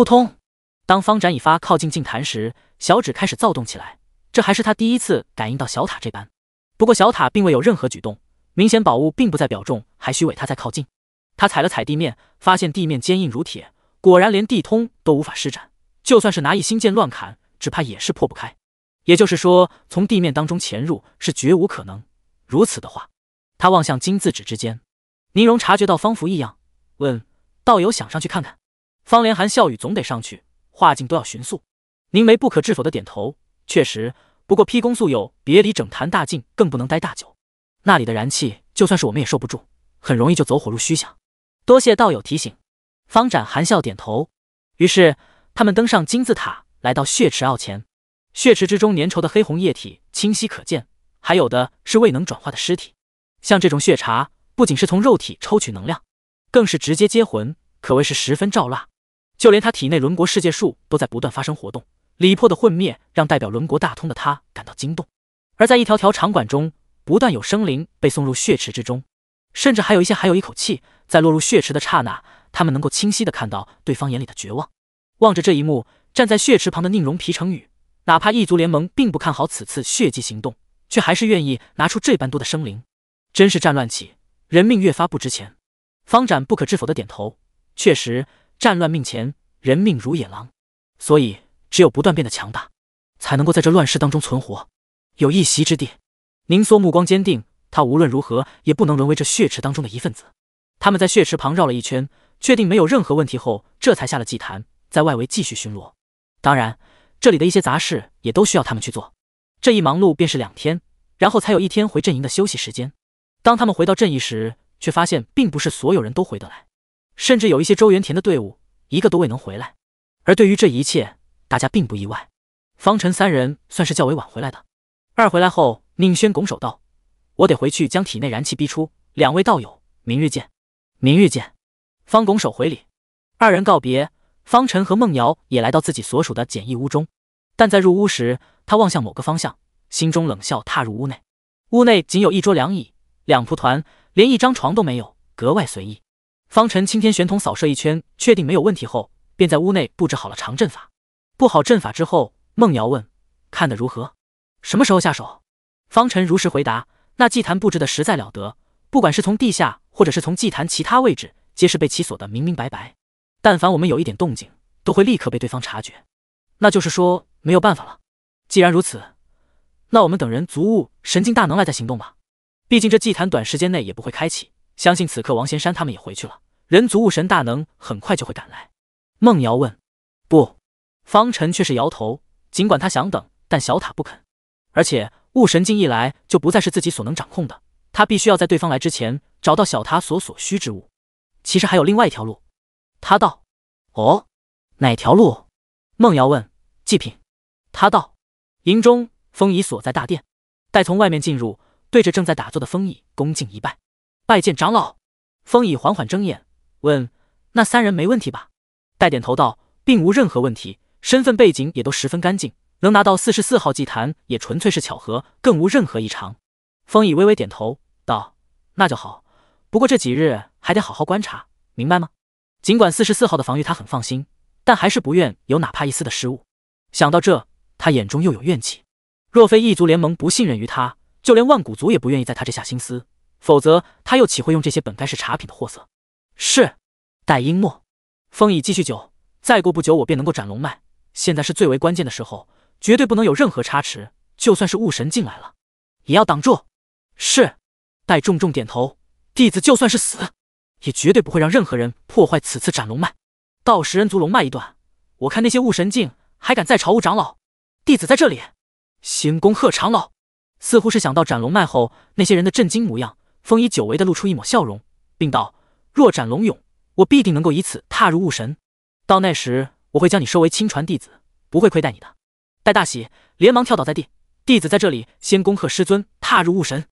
扑通！当方展已发靠近镜坛时，小指开始躁动起来。这还是他第一次感应到小塔这般。不过小塔并未有任何举动，明显宝物并不在表中，还虚伪他在靠近。他踩了踩地面，发现地面坚硬如铁，果然连地通都无法施展。就算是拿一星剑乱砍，只怕也是破不开。也就是说，从地面当中潜入是绝无可能。如此的话，他望向金字指之间，宁荣察觉到方福异样，问：“道友想上去看看？”方连寒笑语，总得上去，化境都要寻速。凝眉不可置否的点头，确实。不过劈功素有别离，整坛大境更不能待大久。那里的燃气就算是我们也受不住，很容易就走火入虚想。多谢道友提醒。方展含笑点头。于是他们登上金字塔，来到血池坳前。血池之中粘稠的黑红液体清晰可见，还有的是未能转化的尸体。像这种血茶，不仅是从肉体抽取能量，更是直接接魂，可谓是十分照蜡。就连他体内轮国世界树都在不断发生活动，李破的混灭让代表轮国大通的他感到惊动。而在一条条场馆中，不断有生灵被送入血池之中，甚至还有一些还有一口气，在落入血池的刹那，他们能够清晰的看到对方眼里的绝望。望着这一幕，站在血池旁的宁荣皮成宇，哪怕异族联盟并不看好此次血祭行动，却还是愿意拿出这般多的生灵。真是战乱起，人命越发不值钱。方展不可置否的点头，确实。战乱命前，人命如野狼，所以只有不断变得强大，才能够在这乱世当中存活，有一席之地。宁缩目光坚定，他无论如何也不能沦为这血池当中的一份子。他们在血池旁绕了一圈，确定没有任何问题后，这才下了祭坛，在外围继续巡逻。当然，这里的一些杂事也都需要他们去做。这一忙碌便是两天，然后才有一天回阵营的休息时间。当他们回到阵营时，却发现并不是所有人都回得来。甚至有一些周元田的队伍，一个都未能回来。而对于这一切，大家并不意外。方辰三人算是较为晚回来的。二回来后，宁轩拱手道：“我得回去将体内燃气逼出，两位道友，明日见。”“明日见。”方拱手回礼，二人告别。方辰和孟瑶也来到自己所属的简易屋中，但在入屋时，他望向某个方向，心中冷笑，踏入屋内。屋内仅有一桌两椅，两蒲团，连一张床都没有，格外随意。方辰青天玄瞳扫射一圈，确定没有问题后，便在屋内布置好了长阵法。布好阵法之后，孟瑶问：“看得如何？什么时候下手？”方辰如实回答：“那祭坛布置的实在了得，不管是从地下，或者是从祭坛其他位置，皆是被其锁的明明白白。但凡我们有一点动静，都会立刻被对方察觉。那就是说没有办法了。既然如此，那我们等人足物神境大能来再行动吧。毕竟这祭坛短时间内也不会开启。”相信此刻王贤山他们也回去了，人族物神大能很快就会赶来。孟瑶问：“不？”方辰却是摇头。尽管他想等，但小塔不肯。而且物神境一来，就不再是自己所能掌控的。他必须要在对方来之前，找到小塔所所需之物。其实还有另外一条路，他道：“哦，哪条路？”孟瑶问：“祭品？”他道：“营中风仪所在大殿，待从外面进入，对着正在打坐的风仪恭敬一拜。”拜见长老，风乙缓缓睁眼，问：“那三人没问题吧？”戴点头道：“并无任何问题，身份背景也都十分干净，能拿到四十四号祭坛也纯粹是巧合，更无任何异常。”风乙微微点头道：“那就好，不过这几日还得好好观察，明白吗？”尽管四十四号的防御他很放心，但还是不愿有哪怕一丝的失误。想到这，他眼中又有怨气。若非异族联盟不信任于他，就连万古族也不愿意在他这下心思。否则他又岂会用这些本该是茶品的货色？是。戴英末，风已继续久，再过不久我便能够斩龙脉。现在是最为关键的时候，绝对不能有任何差池。就算是雾神境来了，也要挡住。是。戴重重点头，弟子就算是死，也绝对不会让任何人破坏此次斩龙脉。到食人族龙脉一段，我看那些雾神境还敢再朝雾长老？弟子在这里，行恭贺长老。似乎是想到斩龙脉后那些人的震惊模样。风衣久违的露出一抹笑容，并道：“若斩龙勇，我必定能够以此踏入雾神。到那时，我会将你收为亲传弟子，不会亏待你的。”戴大喜连忙跳倒在地：“弟子在这里先恭贺师尊踏入雾神，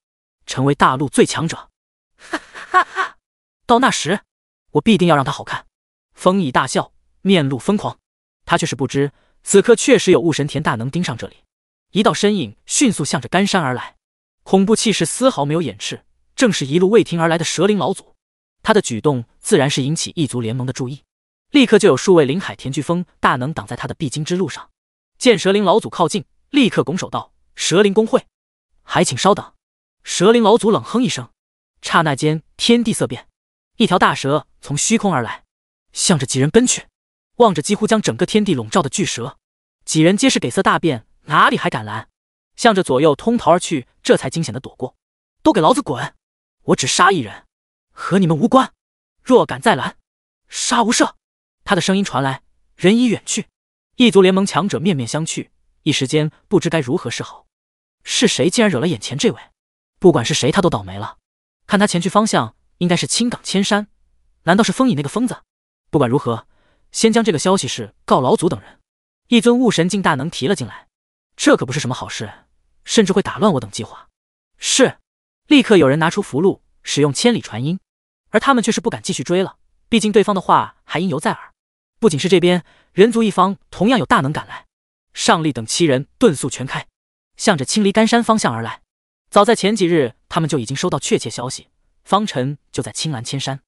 成为大陆最强者！哈哈哈！到那时，我必定要让他好看！”风衣大笑，面露疯狂。他却是不知，此刻确实有雾神田大能盯上这里。一道身影迅速向着干山而来，恐怖气势丝毫没有掩饰。正是一路未停而来的蛇灵老祖，他的举动自然是引起异族联盟的注意，立刻就有数位灵海田巨风大能挡在他的必经之路上。见蛇灵老祖靠近，立刻拱手道：“蛇灵公会，还请稍等。”蛇灵老祖冷哼一声，刹那间天地色变，一条大蛇从虚空而来，向着几人奔去。望着几乎将整个天地笼罩的巨蛇，几人皆是给色大变，哪里还敢拦？向着左右通逃而去，这才惊险的躲过。都给老子滚！我只杀一人，和你们无关。若敢再拦，杀无赦。他的声音传来，人已远去。异族联盟强者面面相觑，一时间不知该如何是好。是谁竟然惹了眼前这位？不管是谁，他都倒霉了。看他前去方向，应该是青港千山。难道是风影那个疯子？不管如何，先将这个消息是告老祖等人。一尊雾神境大能提了进来，这可不是什么好事，甚至会打乱我等计划。是。立刻有人拿出符箓，使用千里传音，而他们却是不敢继续追了，毕竟对方的话还应犹在耳。不仅是这边，人族一方同样有大能赶来，上力等七人遁速全开，向着青离干山方向而来。早在前几日，他们就已经收到确切消息，方辰就在青蓝千山。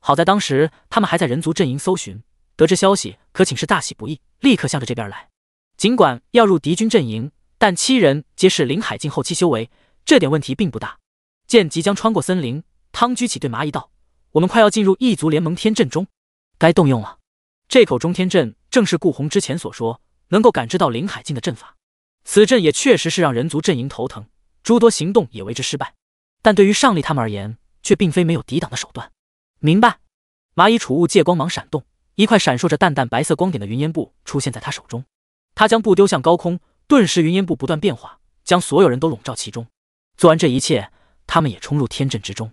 好在当时他们还在人族阵营搜寻，得知消息可请示大喜不易，立刻向着这边来。尽管要入敌军阵营，但七人皆是灵海境后期修为，这点问题并不大。剑即将穿过森林，汤举起对蚂蚁道：“我们快要进入异族联盟天阵中，该动用了。这口中天阵正是顾红之前所说能够感知到灵海境的阵法。此阵也确实是让人族阵营头疼，诸多行动也为之失败。但对于上力他们而言，却并非没有抵挡的手段。明白。”蚂蚁储物界光芒闪动，一块闪烁着淡淡白色光点的云烟布出现在他手中。他将布丢向高空，顿时云烟布不断变化，将所有人都笼罩其中。做完这一切。他们也冲入天阵之中，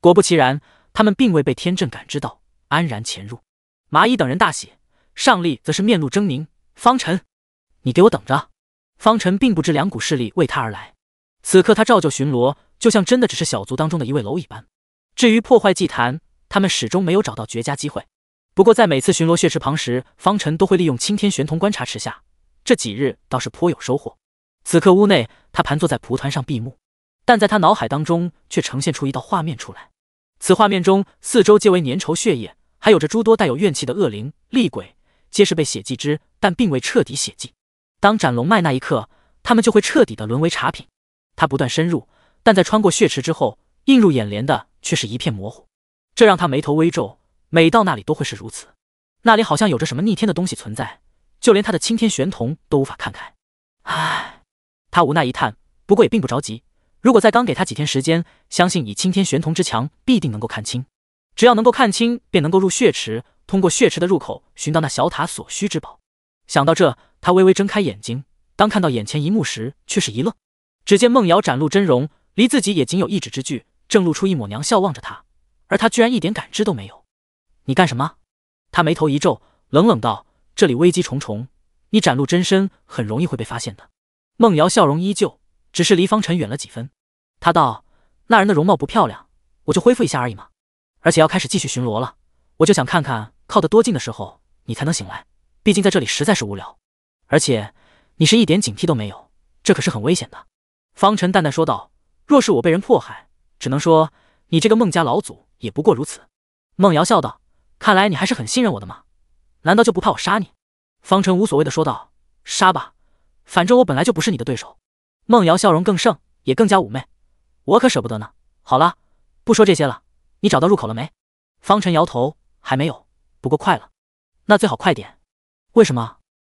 果不其然，他们并未被天阵感知到，安然潜入。麻衣等人大喜，尚力则是面露狰狞。方辰，你给我等着！方辰并不知两股势力为他而来，此刻他照旧巡逻，就像真的只是小族当中的一位蝼蚁般。至于破坏祭坛，他们始终没有找到绝佳机会。不过在每次巡逻血池旁时，方辰都会利用青天玄瞳观察池下，这几日倒是颇有收获。此刻屋内，他盘坐在蒲团上闭目。但在他脑海当中却呈现出一道画面出来，此画面中四周皆为粘稠血液，还有着诸多带有怨气的恶灵厉鬼，皆是被血祭之，但并未彻底血祭。当斩龙脉那一刻，他们就会彻底的沦为茶品。他不断深入，但在穿过血池之后，映入眼帘的却是一片模糊，这让他眉头微皱。每到那里都会是如此，那里好像有着什么逆天的东西存在，就连他的青天玄瞳都无法看开。唉，他无奈一叹，不过也并不着急。如果再刚给他几天时间，相信以青天玄铜之强，必定能够看清。只要能够看清，便能够入血池，通过血池的入口寻到那小塔所需之宝。想到这，他微微睁开眼睛，当看到眼前一幕时，却是一愣。只见孟瑶展露真容，离自己也仅有一指之距，正露出一抹娘笑望着他，而他居然一点感知都没有。你干什么？他眉头一皱，冷冷道：“这里危机重重，你展露真身很容易会被发现的。”孟瑶笑容依旧，只是离方辰远了几分。他道：“那人的容貌不漂亮，我就恢复一下而已嘛。而且要开始继续巡逻了，我就想看看靠得多近的时候你才能醒来。毕竟在这里实在是无聊，而且你是一点警惕都没有，这可是很危险的。”方辰淡淡说道：“若是我被人迫害，只能说你这个孟家老祖也不过如此。”孟瑶笑道：“看来你还是很信任我的嘛？难道就不怕我杀你？”方辰无所谓的说道：“杀吧，反正我本来就不是你的对手。”孟瑶笑容更盛，也更加妩媚。我可舍不得呢。好了，不说这些了。你找到入口了没？方辰摇头，还没有。不过快了。那最好快点。为什么？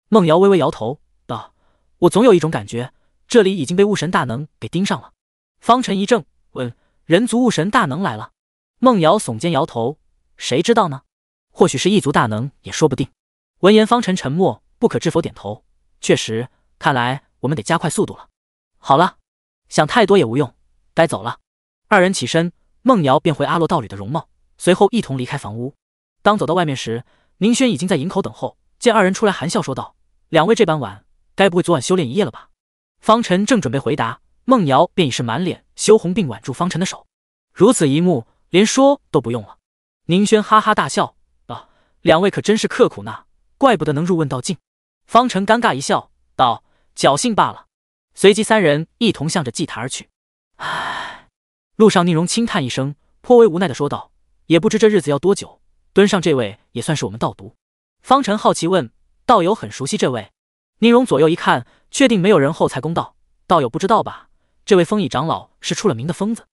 孟瑶微微摇头道：“我总有一种感觉，这里已经被雾神大能给盯上了。”方辰一怔，问：“人族雾神大能来了？”孟瑶耸肩摇头：“谁知道呢？或许是异族大能也说不定。”闻言，方辰沉默，不可置否，点头。确实，看来我们得加快速度了。好了，想太多也无用。该走了，二人起身，孟瑶便回阿洛道侣的容貌，随后一同离开房屋。当走到外面时，宁轩已经在营口等候，见二人出来，含笑说道：“两位这般晚，该不会昨晚修炼一夜了吧？”方辰正准备回答，孟瑶便已是满脸羞红，并挽住方辰的手。如此一幕，连说都不用了。宁轩哈哈大笑啊，两位可真是刻苦呢，怪不得能入问道境。”方辰尴尬一笑，道：“侥幸罢了。”随即三人一同向着祭坛而去。唉，路上，宁荣轻叹一声，颇为无奈的说道：“也不知这日子要多久。蹲上这位也算是我们道毒。”方辰好奇问：“道友很熟悉这位？”宁荣左右一看，确定没有人后，才公道：“道友不知道吧？这位风乙长老是出了名的疯子。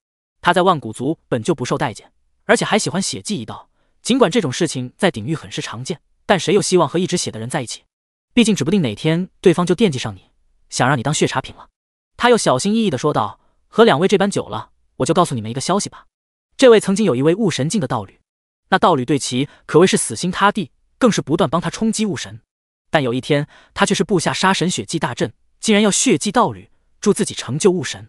他在万古族本就不受待见，而且还喜欢血祭一道。尽管这种事情在鼎域很是常见，但谁又希望和一直血的人在一起？毕竟指不定哪天对方就惦记上你，想让你当血茶品了。”他又小心翼翼的说道。和两位这般久了，我就告诉你们一个消息吧。这位曾经有一位悟神境的道侣，那道侣对其可谓是死心塌地，更是不断帮他冲击悟神。但有一天，他却是布下杀神血祭大阵，竟然要血祭道侣，助自己成就悟神。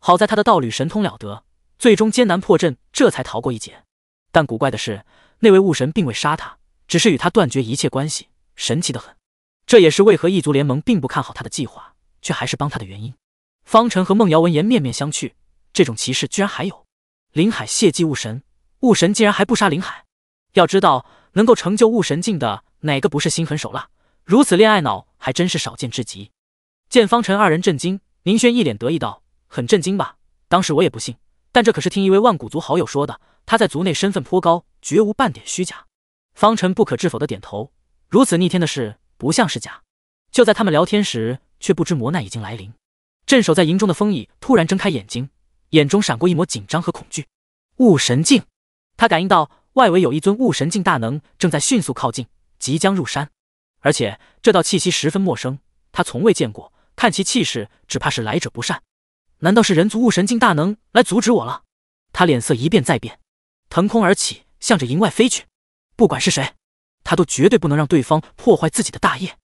好在他的道侣神通了得，最终艰难破阵，这才逃过一劫。但古怪的是，那位悟神并未杀他，只是与他断绝一切关系，神奇的很。这也是为何异族联盟并不看好他的计划，却还是帮他的原因。方辰和孟瑶闻言面面相觑，这种奇事居然还有。林海谢祭悟神，悟神竟然还不杀林海。要知道，能够成就悟神境的哪个不是心狠手辣？如此恋爱脑还真是少见至极。见方辰二人震惊，宁轩一脸得意道：“很震惊吧？当时我也不信，但这可是听一位万古族好友说的，他在族内身份颇高，绝无半点虚假。”方辰不可置否的点头，如此逆天的事不像是假。就在他们聊天时，却不知磨难已经来临。镇守在营中的风乙突然睁开眼睛，眼中闪过一抹紧张和恐惧。雾神镜，他感应到外围有一尊雾神镜大能正在迅速靠近，即将入山。而且这道气息十分陌生，他从未见过。看其气势，只怕是来者不善。难道是人族雾神镜大能来阻止我了？他脸色一变再变，腾空而起，向着营外飞去。不管是谁，他都绝对不能让对方破坏自己的大业。